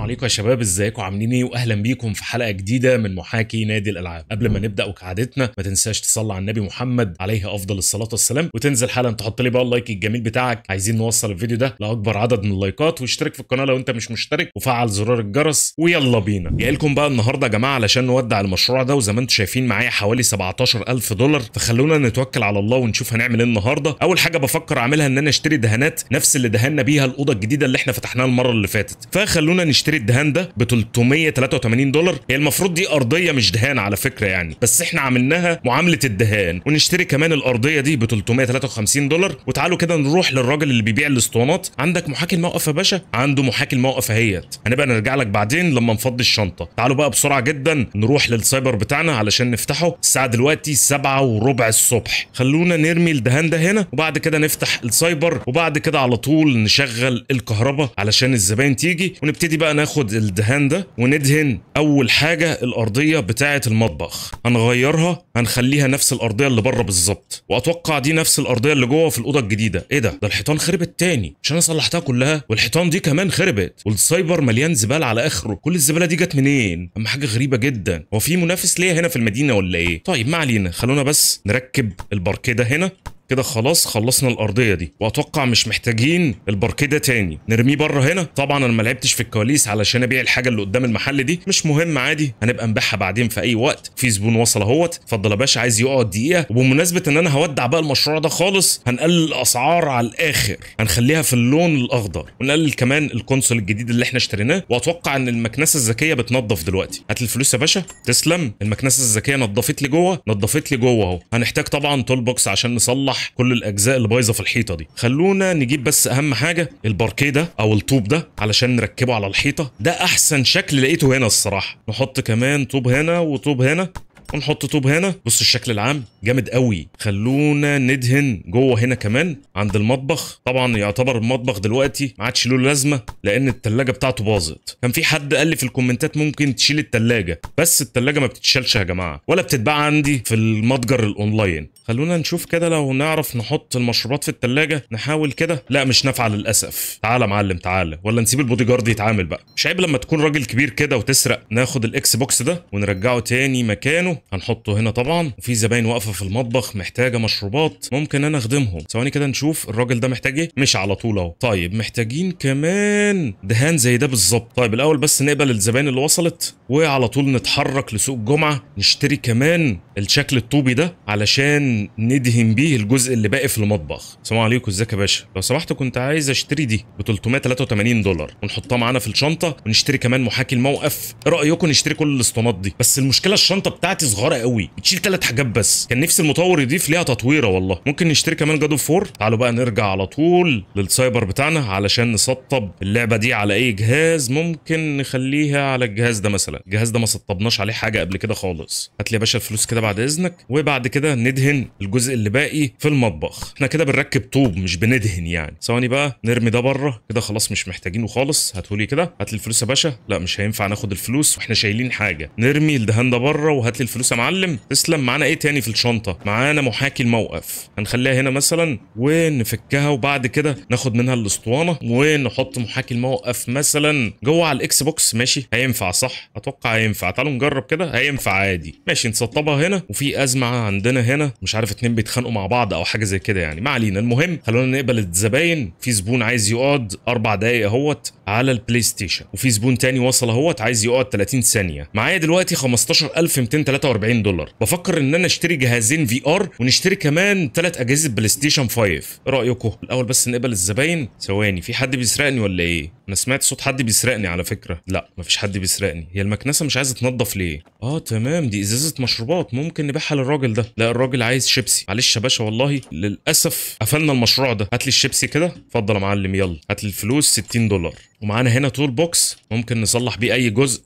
عليكم يا شباب ازيكم عاملين ايه واهلا بيكم في حلقه جديده من محاكي نادي الالعاب قبل ما نبدا وكعادتنا ما تنساش تصلي على النبي محمد عليه افضل الصلاه والسلام وتنزل حالا تحط لي بقى اللايك الجميل بتاعك عايزين نوصل الفيديو ده لاكبر عدد من اللايكات واشترك في القناه لو انت مش مشترك وفعل زرار الجرس ويلا بينا جاي لكم بقى النهارده يا جماعه علشان نودع المشروع ده وزي ما انتم شايفين معايا حوالي 17000 دولار فخلونا نتوكل على الله ونشوف هنعمل ايه النهارده اول حاجه بفكر اعملها ان انا اشتري دهانات نفس اللي دهنا بيها الاوضه الجديده اللي احنا فتحناها المره اللي فاتت فخلونا نشتري بشتري الدهان ده ب 383 دولار هي المفروض دي ارضيه مش دهان على فكره يعني بس احنا عملناها معامله الدهان ونشتري كمان الارضيه دي ب 353 دولار وتعالوا كده نروح للراجل اللي بيبيع الاسطوانات عندك محاكي الموقف يا باشا عنده محاكي الموقف اهيت هنبقى نرجع لك بعدين لما نفضي الشنطه تعالوا بقى بسرعه جدا نروح للسايبر بتاعنا علشان نفتحه الساعه دلوقتي 7 وربع الصبح خلونا نرمي الدهان ده هنا وبعد كده نفتح السايبر وبعد كده على طول نشغل الكهرباء علشان الزباين تيجي ونبتدي بقى بقى ناخد الدهان ده وندهن اول حاجه الارضيه بتاعه المطبخ هنغيرها هنخليها نفس الارضيه اللي بره بالظبط واتوقع دي نفس الارضيه اللي جوه في الاوضه الجديده ايه ده ده الحيطان خربت تاني مش انا صلحتها كلها والحيطان دي كمان خربت والسايبر مليان زبال على اخره كل الزباله دي جت منين اما حاجه غريبه جدا هو في منافس ليا هنا في المدينه ولا ايه طيب ما علينا خلونا بس نركب الباركيه ده هنا كده خلاص خلصنا الارضيه دي واتوقع مش محتاجين الباركيه ده تاني نرميه بره هنا طبعا انا ما لعبتش في الكواليس علشان ابيع الحاجه اللي قدام المحل دي مش مهم عادي هنبقى نبيعها بعدين في اي وقت في زبون وصل اهوت اتفضل يا باشا عايز يقعد دقيقه وبمناسبه ان انا هودع بقى المشروع ده خالص هنقلل الاسعار على الاخر هنخليها في اللون الاخضر ونقلل كمان الكونسول الجديد اللي احنا اشتريناه واتوقع ان المكنسه الذكيه بتنظف دلوقتي هات الفلوس يا باشا تسلم المكنسه الذكيه نظفت لي جوه نظفت لي جوه اهو هنحتاج طبعا تول بوكس عشان نصلح صح كل الاجزاء اللي بايظه في الحيطه دي خلونا نجيب بس اهم حاجه الباركيه ده او الطوب ده علشان نركبه على الحيطه ده احسن شكل لقيته هنا الصراحه نحط كمان طوب هنا وطوب هنا ونحط طوب هنا بص الشكل العام جامد قوي خلونا ندهن جوه هنا كمان عند المطبخ طبعا يعتبر المطبخ دلوقتي ما عادش له لازمه لان التلاجه بتاعته باظت كان في حد قال لي في الكومنتات ممكن تشيل التلاجه بس التلاجه ما بتتشالش يا جماعه ولا بتتباع عندي في المتجر الاونلاين خلونا نشوف كده لو نعرف نحط المشروبات في التلاجه نحاول كده لا مش نافعه للاسف تعالى يا معلم تعالى ولا نسيب البودي جارد يتعامل بقى مش عيب لما تكون راجل كبير كده وتسرق ناخد الاكس بوكس ده ونرجعه تاني مكانه هنحطه هنا طبعا وفي زباين واقفه في المطبخ محتاجه مشروبات ممكن انا اخدمهم ثواني كده نشوف الراجل ده محتاج ايه مش على طول اهو طيب محتاجين كمان دهان زي ده بالظبط طيب الاول بس نقبل الزباين اللي وصلت وعلى طول نتحرك لسوق الجمعه نشتري كمان الشكل الطوبي ده علشان ندهن بيه الجزء اللي باقي في المطبخ السلام عليكم ازيك يا باشا لو سمحت كنت عايز اشتري دي ب 383 دولار ونحطها معانا في الشنطه ونشتري كمان محاكي الموقف ايه رايكم نشتري كل الاسطوانات دي بس المشكله الشنطه بتاعتي صغيره قوي بتشيل ثلاث حاجات بس كان نفسي المطور يضيف ليها تطويره والله ممكن نشتري كمان جادو فور تعالوا بقى نرجع على طول للسايبر بتاعنا علشان نسطب اللعبه دي على اي جهاز ممكن نخليها على الجهاز ده مثلا الجهاز ده ما سطبناش عليه حاجه قبل كده خالص هات لي يا باشا الفلوس كده بعد اذنك وبعد كده ندهن الجزء اللي باقي في المطبخ احنا كده بنركب طوب مش بندهن يعني ثواني بقى نرمي ده بره كده خلاص مش محتاجينه خالص هاتهولي كده هات لي الفلوس يا باشا لا مش هينفع ناخد الفلوس واحنا شايلين حاجه نرمي الدهان ده بره وهات لي الفلوس يا معلم تسلم معانا ايه تاني في الشنطه معانا محاكي الموقف هنخليها هنا مثلا ونفكها وبعد كده ناخد منها الاسطوانه ونحط محاكي الموقف مثلا جوه على الاكس بوكس ماشي هينفع صح اتوقع هينفع تعالوا نجرب كده هينفع عادي ماشي نسطبها هنا وفي ازمه عندنا هنا مش عارف اتنين بيتخانقوا مع بعض او حاجه زي كده يعني ما علينا المهم خلونا نقبل الزباين في زبون عايز يقعد اربع دقايق اهوت على البلاي ستيشن وفي زبون تاني وصل اهوت عايز يقعد 30 ثانيه معايا دلوقتي 15243 دولار بفكر ان انا اشتري جهازين في ار ونشتري كمان ثلاث اجهزه بلاي ستيشن 5 ايه رايكم الاول بس نقبل الزباين ثواني في حد بيسرقني ولا ايه انا سمعت صوت حد بيسرقني على فكره لا مفيش حد بيسرقني هي المكنه المكنسه مش عايزه تنضف ليه اه تمام دي ازازه مشروبات ممكن نبيعها للراجل ده لا الراجل عايز شيبسي معلش يا باشا والله للاسف قفلنا المشروع ده هات لي الشيبسي كده اتفضل يا معلم يلا هات الفلوس 60 دولار ومعانا هنا تول بوكس ممكن نصلح بيه اي جزء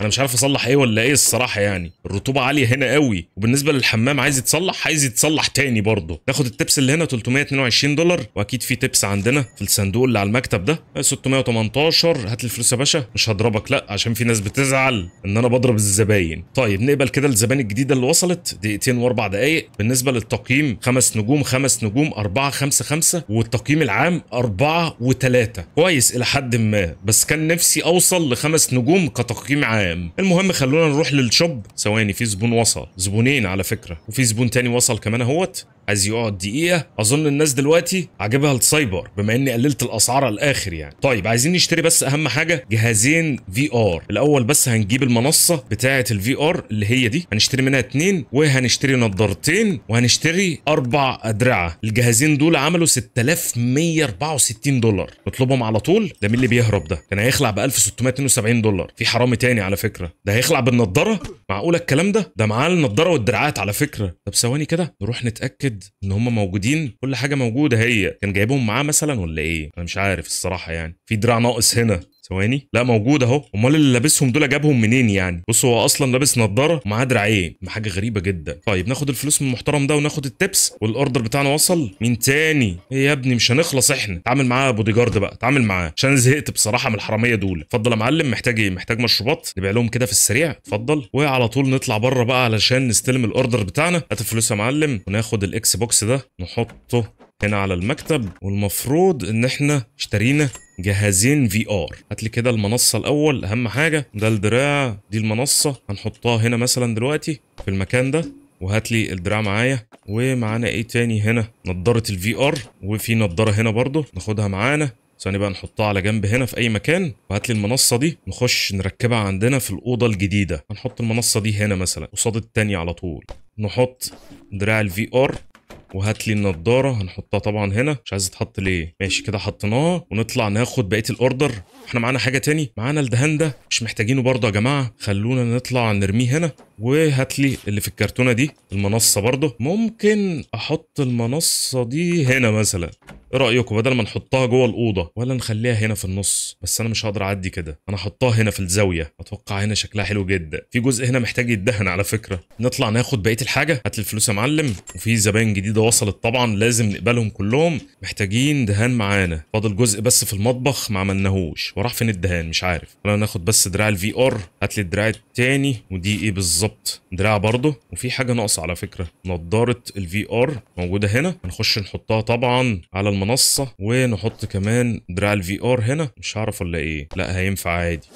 انا مش عارف اصلح ايه ولا ايه الصراحه يعني الرطوبه عاليه هنا قوي وبالنسبه للحمام عايز يتصلح عايز يتصلح تاني برضه ناخد التبس اللي هنا 322 دولار واكيد في تبس عندنا في الصندوق اللي على المكتب ده 618 آه، هات الفلوس يا باشا مش هضربك لا عشان في ناس بتزعل ان انا بضرب الزباين طيب نقبل كده الزباين الجديده اللي وصلت دقيقتين واربع دقائق بالنسبه للتقييم خمس نجوم خمس نجوم أربعة خمسة خمسة والتقييم العام أربعة وثلاثة كويس إلى حد ما بس كان نفسي أوصل لخمس نجوم كتقييم عام تمام المهم خلونا نروح للشوب ثواني في زبون وصل زبونين على فكره وفي زبون تاني وصل كمان اهوت عايز يقعد دقيقه اظن الناس دلوقتي عاجبها السايبر بما اني قللت الاسعار على الاخر يعني طيب عايزين نشتري بس اهم حاجه جهازين في ار الاول بس هنجيب المنصه بتاعه الفي ار اللي هي دي هنشتري منها اتنين وهنشتري نظارتين وهنشتري اربع ادرعه الجهازين دول عملوا 6164 دولار نطلبهم على طول ده مين اللي بيهرب ده كان هيخلع ب 1672 دولار في حرامي تاني على فكره ده هيخلع بالنضاره معقوله الكلام ده ده معاه النضاره والدراعات على فكره طب ثواني كده نروح نتاكد ان هم موجودين كل حاجه موجوده هي كان جايبهم معاه مثلا ولا ايه انا مش عارف الصراحه يعني في دراع ناقص هنا ثواني لا موجود اهو امال اللي لابسهم دول جابهم منين يعني بص هو اصلا لابس نظاره ومعاه دراعين حاجه غريبه جدا طيب ناخد الفلوس من المحترم ده وناخد التبس والاوردر بتاعنا وصل مين تاني ايه يا ابني مش هنخلص احنا اتعامل معاه بودي جارد بقى اتعامل معاه عشان زهقت بصراحه من الحراميه دول اتفضل يا معلم محتاج ايه محتاج مشروبات نبيع لهم كده في السريع اتفضل وعلى طول نطلع بره بقى علشان نستلم الاوردر بتاعنا هات الفلوس يا معلم وناخد الاكس بوكس ده نحطه هنا على المكتب والمفروض ان احنا اشترينا جهازين في ار هات لي كده المنصه الاول اهم حاجه ده الدراع دي المنصه هنحطها هنا مثلا دلوقتي في المكان ده وهات لي الدراع معايا ومعانا ايه تاني هنا نضاره الفي ار وفي نضاره هنا برضو ناخدها معانا ثاني بقى نحطها على جنب هنا في اي مكان وهات لي المنصه دي نخش نركبها عندنا في الاوضه الجديده هنحط المنصه دي هنا مثلا قصاد التانية على طول نحط دراع الفي ار وهات لي النضاره هنحطها طبعا هنا مش عايز تتحط ليه ماشي كده حطيناها ونطلع ناخد بقيه الاوردر احنا معانا حاجه تاني معانا الدهان ده مش محتاجينه برضه يا جماعه خلونا نطلع نرميه هنا وهات لي اللي في الكرتونه دي المنصه برضه ممكن احط المنصه دي هنا مثلا ايه رايكم بدل ما نحطها جوه الاوضه ولا نخليها هنا في النص بس انا مش هقدر اعدي كده انا هحطها هنا في الزاويه اتوقع هنا شكلها حلو جدا في جزء هنا محتاج يدهن على فكره نطلع ناخد بقيه الحاجه هات الفلوس يا معلم وفي زباين جديده وصلت طبعا لازم نقبلهم كلهم محتاجين دهان معانا فاضل جزء بس في المطبخ ما عملناهوش وراح فين الدهان مش عارف انا ناخد بس دراع الفي ار هات لي الدراع التاني ودي ايه بالظبط دراع برضه وفي حاجه ناقصه على فكره نضاره الفي ار موجوده هنا هنخش نحطها طبعا على المنصه ونحط كمان دراع الفي ار هنا مش هعرف ولا ايه لا هينفع عادي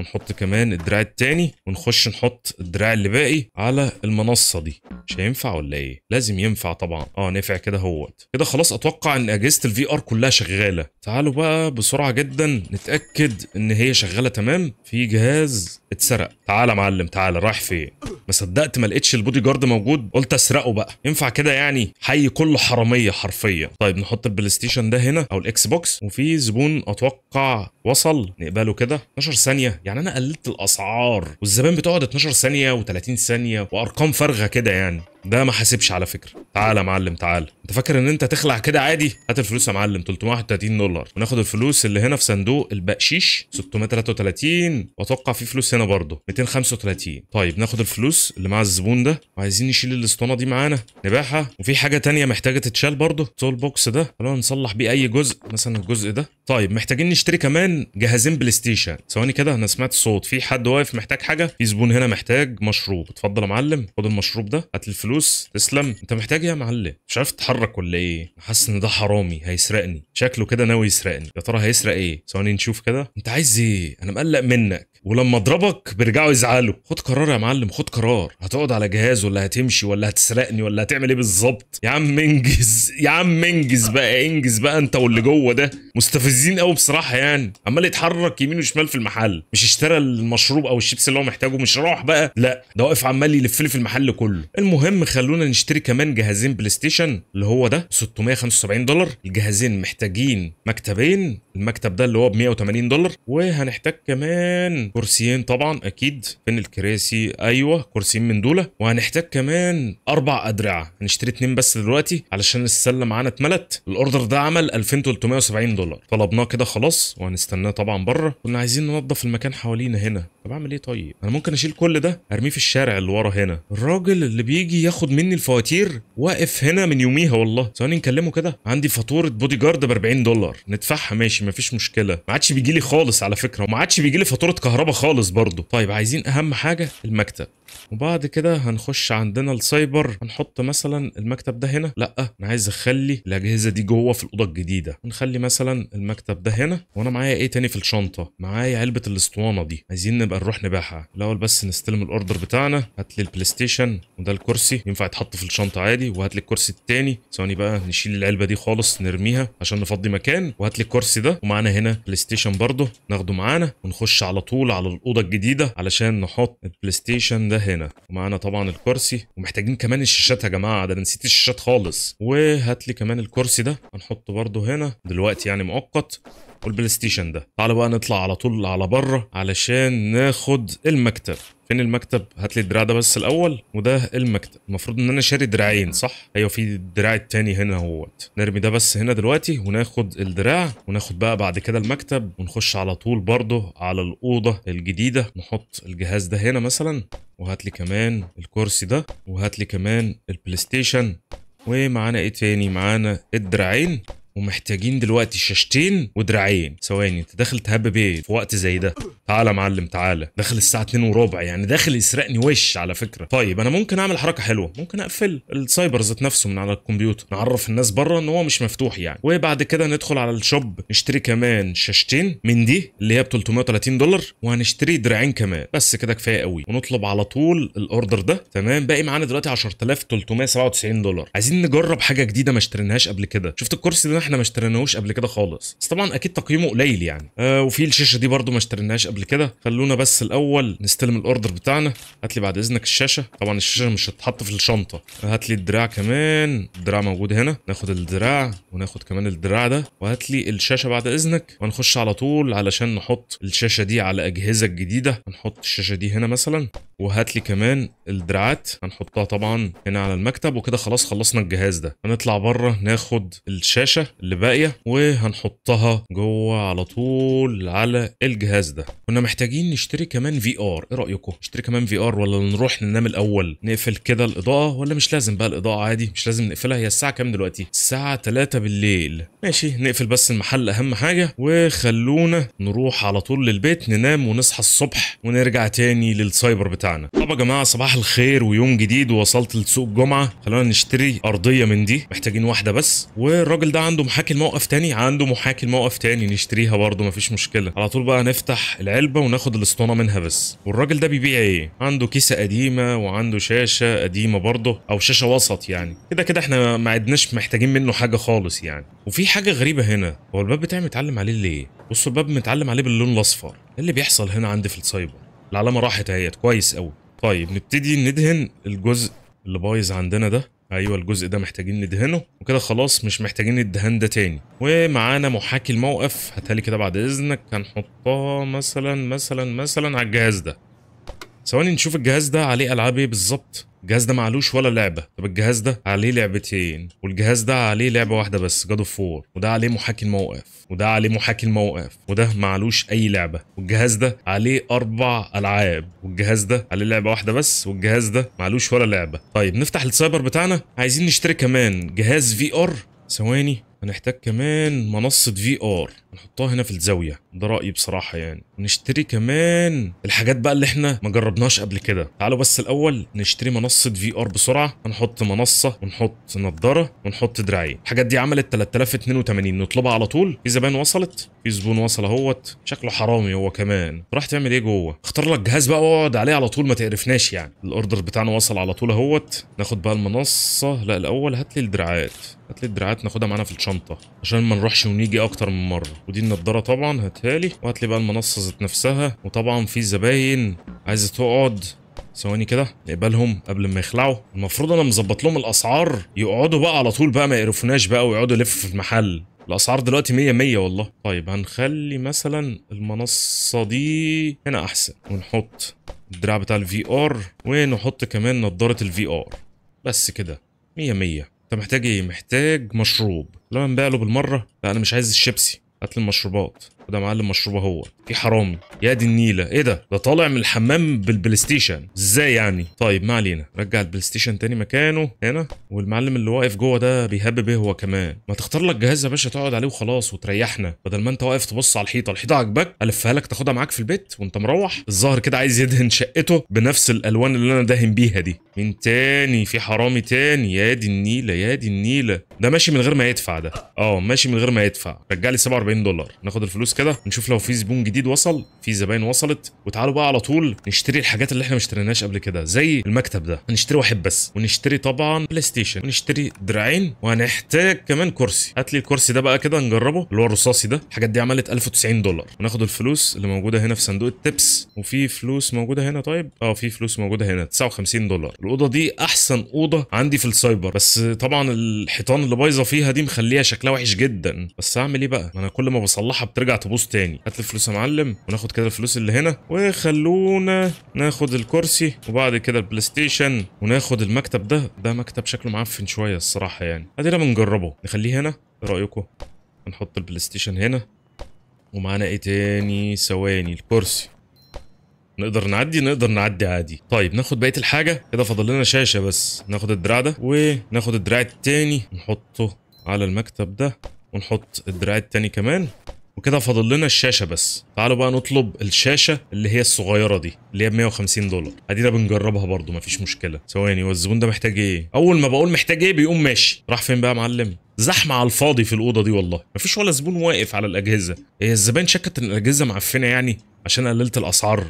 ونحط كمان الدراع التاني ونخش نحط الدراع اللي باقي على المنصه دي مش هينفع ولا ايه لازم ينفع طبعا اه نفع كده هوت كده خلاص اتوقع ان اجهزه الفي ار كلها شغاله تعالوا بقى بسرعه جدا نتاكد ان هي شغاله تمام في جهاز اتسرق تعالى يا معلم تعالى رايح فين ما صدقت ما لقيتش البودي جارد موجود قلت اسرقه بقى ينفع كده يعني حي كله حراميه حرفيا طيب نحط البلاي ستيشن ده هنا او الاكس بوكس وفي زبون اتوقع وصل نقبله كده 12 ثانيه يعني انا قللت الاسعار والزبائن بتقعد 12 ثانيه و30 ثانيه وارقام فارغه كده يعني ده ما حاسبش على فكره تعالى يا معلم تعالى انت فاكر ان انت تخلع كده عادي هات الفلوس يا معلم 331 دولار وناخد الفلوس اللي هنا في صندوق البقشيش 633 واتوقع في فلوس هنا برضه 235 طيب ناخد الفلوس اللي مع الزبون ده وعايزين نشيل الاسطوانه دي معانا نبيعها وفي حاجه تانية محتاجه تتشال برضه سول بوكس ده خلونا نصلح بيه اي جزء مثلا الجزء ده طيب محتاجين نشتري كمان جهازين بلاي ستيشن ثواني كده انا سمعت صوت في حد واقف محتاج حاجه في زبون هنا محتاج مشروب اتفضل يا معلم خد المشروب ده هات الفلوس فلوس تسلم انت محتاج ايه يا معلم مش عارف تتحرك ولا ايه حاسس ان ده حرامي هيسرقني شكله كده ناوي يسرقني يا ترى هيسرق ايه ثواني نشوف كده انت عايز ايه انا مقلق منك ولما اضربك بيرجعوا يزعلوا خد قرار يا معلم خد قرار هتقعد على جهاز ولا هتمشي ولا هتسرقني ولا هتعمل ايه بالظبط يا عم انجز يا عم انجز بقى انجز بقى انت واللي جوه ده مستفزين قوي بصراحه يعني عمال يتحرك يمين وشمال في المحل مش اشترى المشروب او الشيبس اللي هو محتاجه مش راح بقى لا ده واقف عمال يلف لي في المحل كله المهم المهم خلونا نشتري كمان جهازين بلاي ستيشن اللي هو ده 675 دولار الجهازين محتاجين مكتبين المكتب ده اللي هو ب 180 دولار وهنحتاج كمان كرسيين طبعا اكيد فين الكراسي ايوه كرسيين من دولة وهنحتاج كمان اربع ادرعه هنشتري اتنين بس دلوقتي علشان السله معانا اتملت الاوردر ده عمل 2370 دولار طلبناه كده خلاص وهنستناه طبعا بره كنا عايزين ننظف المكان حوالينا هنا طب اعمل ايه طيب انا ممكن اشيل كل ده ارميه في الشارع اللي ورا هنا الراجل اللي بيجي ياخد مني الفواتير واقف هنا من يوميها والله ثواني نكلمه كده عندي فاتوره بودي جارد ب 40 دولار ندفعها ماشي مفيش مشكله ما عادش بيجي لي خالص على فكره وما عادش بيجي لي فاتوره كهرباء خالص برضه طيب عايزين اهم حاجه المكتب وبعد كده هنخش عندنا السايبر هنحط مثلا المكتب ده هنا لا انا عايز اخلي الاجهزه دي جوه في الاوضه الجديده نخلي مثلا المكتب ده هنا وانا معايا ايه تاني في الشنطه معايا علبه الاسطوانه دي عايزين نبقى نروح نبيعها الاول بس نستلم الاوردر بتاعنا هات لي البلاي ستيشن وده الكرسي ينفع يتحط في الشنطه عادي وهات لي الكرسي التاني ثواني بقى نشيل العلبه دي خالص نرميها عشان نفضي مكان وهات لي الكرسي ده ومعانا هنا بلاي ستيشن برضه ناخده معانا ونخش على طول على الاوضه الجديده علشان نحط البلاي ستيشن ده هنا معانا ومعانا طبعا الكرسي ومحتاجين كمان الشاشات يا جماعه ده انا نسيت الشاشات خالص وهات لي كمان الكرسي ده هنحطه برده هنا دلوقتي يعني مؤقت والبلاي ستيشن ده تعالوا بقى نطلع على طول على بره علشان ناخد المكتب فين المكتب هات لي الدراع ده بس الاول وده المكتب المفروض ان انا شاري دراعين صح ايوه في الدراع التاني هنا اهوت نرمي ده بس هنا دلوقتي وناخد الدراع وناخد بقى بعد كده المكتب ونخش على طول برضه على الاوضه الجديده نحط الجهاز ده هنا مثلا وهات لي كمان الكرسي ده وهات لي كمان البلاي ستيشن ومعانا ايه تاني معانا الدراعين ومحتاجين دلوقتي شاشتين ودراعين ثواني انت داخل تهبب ايه في وقت زي ده تعالى يا معلم تعالى داخل الساعه 2 وربع يعني داخل يسرقني وش على فكره طيب انا ممكن اعمل حركه حلوه ممكن اقفل السايبر ذات نفسه من على الكمبيوتر نعرف الناس بره ان هو مش مفتوح يعني وبعد كده ندخل على الشوب نشتري كمان شاشتين من دي اللي هي ب 330 دولار وهنشتري دراعين كمان بس كده كفايه قوي ونطلب على طول الاوردر ده تمام باقي معانا دلوقتي 10397 دولار عايزين نجرب حاجه جديده ما اشتريناهاش قبل كده شفت الكرسي ده احنا ما اشتريناهوش قبل كده خالص بس طبعا اكيد تقييمه قليل يعني آه وفي الشاشه دي برده ما اشتريناهاش قبل كده خلونا بس الاول نستلم الاوردر بتاعنا هات لي بعد اذنك الشاشه طبعا الشاشه مش هتتحط في الشنطه هات لي الدراع كمان الدراع موجود هنا ناخد الدراع وناخد كمان الدراع ده وهات لي الشاشه بعد اذنك ونخش على طول علشان نحط الشاشه دي على اجهزه جديده هنحط الشاشه دي هنا مثلا وهات لي كمان الدراعات هنحطها طبعا هنا على المكتب وكده خلاص خلصنا الجهاز ده هنطلع بره ناخد الشاشه اللي باقيه وهنحطها جوه على طول على الجهاز ده كنا محتاجين نشتري كمان في ار ايه رايكم نشتري كمان في ار ولا نروح ننام الاول نقفل كده الاضاءه ولا مش لازم بقى الاضاءه عادي مش لازم نقفلها هي الساعه كام دلوقتي الساعه 3 بالليل ماشي نقفل بس المحل اهم حاجه وخلونا نروح على طول للبيت ننام ونصحى الصبح ونرجع تاني للسايبر بتاعنا طب يا جماعه صباح الخير ويوم جديد ووصلت لسوق الجمعه خلونا نشتري ارضيه من دي محتاجين واحده بس والراجل ده عنده عنده محاكي الموقف تاني عنده محاكي الموقف تاني نشتريها برضه مفيش مشكله على طول بقى نفتح العلبه وناخد الاسطوانه منها بس والراجل ده بيبيع ايه عنده كيسه قديمه وعنده شاشه قديمه برضه او شاشه وسط يعني كده كده احنا ما عدناش محتاجين منه حاجه خالص يعني وفي حاجه غريبه هنا هو الباب بتاعي متعلم عليه ليه بصوا الباب متعلم عليه باللون الاصفر ايه اللي بيحصل هنا عندي في السايبر العلامه راحت اهيت كويس قوي طيب نبتدي ندهن الجزء اللي بايظ عندنا ده ايوه الجزء ده محتاجين ندهنه وكده خلاص مش محتاجين الدهان ده تاني ومعانا محاكي الموقف هتالي كده بعد اذنك هنحطها مثلا مثلا مثلا على الجهاز ده ثواني نشوف الجهاز ده عليه العاب ايه بالظبط الجهاز ده معلوش ولا لعبه طب الجهاز ده عليه لعبتين والجهاز ده عليه لعبه واحده بس جاد اوف وور وده عليه محاكي الموقف وده عليه محاكي الموقف وده معلوش اي لعبه والجهاز ده عليه اربع العاب والجهاز ده عليه لعبه واحده بس والجهاز ده معلوش ولا لعبه طيب نفتح السايبر بتاعنا عايزين نشتري كمان جهاز في ار ثواني هنحتاج كمان منصه في ار نحطها هنا في الزاويه ده رايي بصراحه يعني ونشتري كمان الحاجات بقى اللي احنا ما جربناهاش قبل كده تعالوا بس الاول نشتري منصه في ار بسرعه هنحط منصه ونحط نظارة ونحط دراعين الحاجات دي عملت 3082 نطلبها على طول في زبائن وصلت في زبون وصل اهوت شكله حرامي هو كمان راح تعمل ايه جوه اختار لك جهاز بقى واقعد عليه على طول ما تقرفناش يعني الاوردر بتاعنا وصل على طول اهوت ناخد بقى المنصه لا الاول هات لي الدراعات هات لي الدراعات ناخدها معانا في الشنطه الشنطه عشان ما نروحش ونيجي اكتر من مره ودي النضاره طبعا هاتها لي وهات لي بقى المنصه ذات نفسها وطبعا في زباين عايزه تقعد ثواني كده نقبلهم قبل ما يخلعوا المفروض انا مظبط لهم الاسعار يقعدوا بقى على طول بقى ما يقرفوناش بقى ويقعدوا يلفوا في المحل الاسعار دلوقتي 100 100 والله طيب هنخلي مثلا المنصه دي هنا احسن ونحط الدراع بتاع الفي ار ونحط كمان نضاره الفي ار بس كده 100 100 انت محتاج ايه محتاج مشروب لما نبيع له بالمره لا انا مش عايز الشيبسي هات لي المشروبات وده معلم مشروبه هو في إيه حرامي يا دي النيله ايه ده ده طالع من الحمام بالبلاي ستيشن ازاي يعني طيب ما علينا رجع البلاي ستيشن تاني مكانه هنا والمعلم اللي واقف جوه ده بيهبب ايه هو كمان ما تختار لك جهاز يا باشا تقعد عليه وخلاص وتريحنا بدل ما انت واقف تبص على الحيطه الحيطه عجبك الفها لك تاخدها معاك في البيت وانت مروح الظاهر كده عايز يدهن شقته بنفس الالوان اللي انا داهن بيها دي من تاني في حرامي تاني يا دي النيله يا دي النيله ده ماشي من غير ما يدفع ده اه ماشي من غير ما يدفع رجع لي 47 دولار ناخد الفلوس كده نشوف لو في زبون جديد وصل في زباين وصلت وتعالوا بقى على طول نشتري الحاجات اللي احنا ما اشتريناهاش قبل كده زي المكتب ده هنشتري واحد بس ونشتري طبعا بلاي ستيشن ونشتري دراعين وهنحتاج كمان كرسي هات لي الكرسي ده بقى كده نجربه اللي هو الرصاصي ده الحاجات دي عملت 1090 دولار وناخد الفلوس اللي موجوده هنا في صندوق التبس وفي فلوس موجوده هنا طيب اه في فلوس موجوده هنا 59 دولار الاوضه دي احسن اوضه عندي في السايبر بس طبعا الحيطان اللي بايظه فيها دي مخليها شكلها وحش جدا بس هعمل ايه بقى انا كل ما بصلحها بترجع الاتوبيس تاني هات الفلوس يا معلم وناخد كده الفلوس اللي هنا وخلونا ناخد الكرسي وبعد كده البلاي ستيشن وناخد المكتب ده ده مكتب شكله معفن شويه الصراحه يعني ادينا بنجربه نخليه هنا ايه رايكم هنحط البلاي ستيشن هنا ومعانا ايه تاني ثواني الكرسي نقدر نعدي نقدر نعدي عادي طيب ناخد بقيه الحاجه كده فاضل لنا شاشه بس ناخد الدراع ده وناخد الدراع التاني نحطه على المكتب ده ونحط الدراع التاني كمان وكده فاضل لنا الشاشه بس تعالوا بقى نطلب الشاشه اللي هي الصغيره دي اللي هي ب 150 دولار ادينا بنجربها برده مفيش مشكله ثواني هو الزبون ده محتاج ايه اول ما بقول محتاج ايه بيقوم ماشي راح فين بقى يا معلم زحمه على الفاضي في الاوضه دي والله مفيش ولا زبون واقف على الاجهزه هي إيه الزبائن شكت ان الاجهزه معفنه يعني عشان قللت الاسعار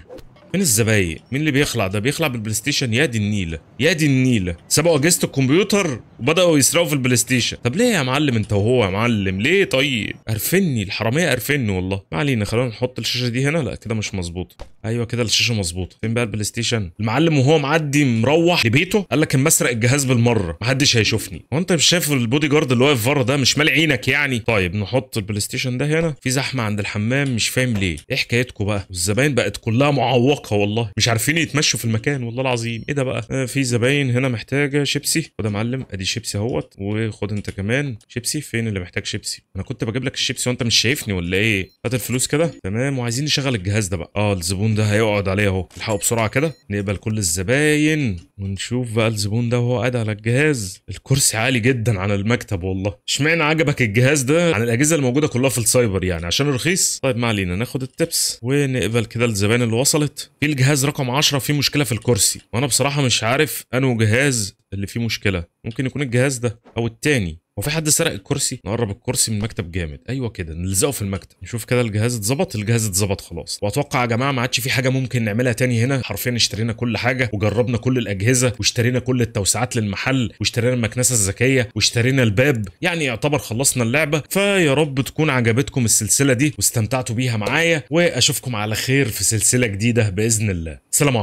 من الزبايق مين اللي بيخلع ده بيخلع بالبلاي ستيشن يا دي النيله يا دي النيله سبقوا اجهزه الكمبيوتر وبداوا يسرقوا في البلاي ستيشن طب ليه يا معلم انت وهو يا معلم ليه طيب قرفني الحراميه قرفني والله ما علينا خلونا نحط الشاشه دي هنا لا كده مش مظبوطه ايوه كده الشاشه مظبوطه فين بقى البلاي ستيشن المعلم وهو معدي مروح لبيته قال لك انا مسرق الجهاز بالمره محدش هيشوفني هو انت مش شايف البودي جارد اللي واقف بره ده مش مال عينك يعني طيب نحط البلاي ستيشن ده هنا في زحمه عند الحمام مش فاهم ليه ايه حكايتكم بقى والزباين بقت كلها معوقه والله مش عارفين يتمشوا في المكان والله العظيم ايه ده بقى آه في زباين هنا محتاجه شيبسي خد يا معلم ادي شيبسي اهوت وخد انت كمان شيبسي فين اللي محتاج شيبسي انا كنت بجيب لك الشيبسي وانت مش شايفني ولا ايه هات الفلوس كده تمام وعايزين نشغل الجهاز ده بقى اه الزبون الزبون ده هيقعد عليه اهو الحقوا بسرعه كده نقبل كل الزباين ونشوف بقى الزبون ده وهو قاعد على الجهاز الكرسي عالي جدا على المكتب والله اشمعنى عجبك الجهاز ده عن الاجهزه الموجوده كلها في السايبر يعني عشان رخيص طيب ما علينا ناخد التبس ونقبل كده الزباين اللي وصلت في الجهاز رقم 10 فيه مشكله في الكرسي وانا بصراحه مش عارف انه جهاز اللي فيه مشكله ممكن يكون الجهاز ده او التاني وفي حد سرق الكرسي نقرب الكرسي من المكتب جامد ايوه كده نلزقه في المكتب نشوف كده الجهاز اتظبط الجهاز اتظبط خلاص واتوقع يا جماعه ما عادش في حاجه ممكن نعملها تاني هنا حرفيا اشترينا كل حاجه وجربنا كل الاجهزه واشترينا كل التوسعات للمحل واشترينا المكنسه الذكيه واشترينا الباب يعني يعتبر خلصنا اللعبه فيا رب تكون عجبتكم السلسله دي واستمتعتوا بيها معايا واشوفكم على خير في سلسله جديده باذن الله سلام عليكم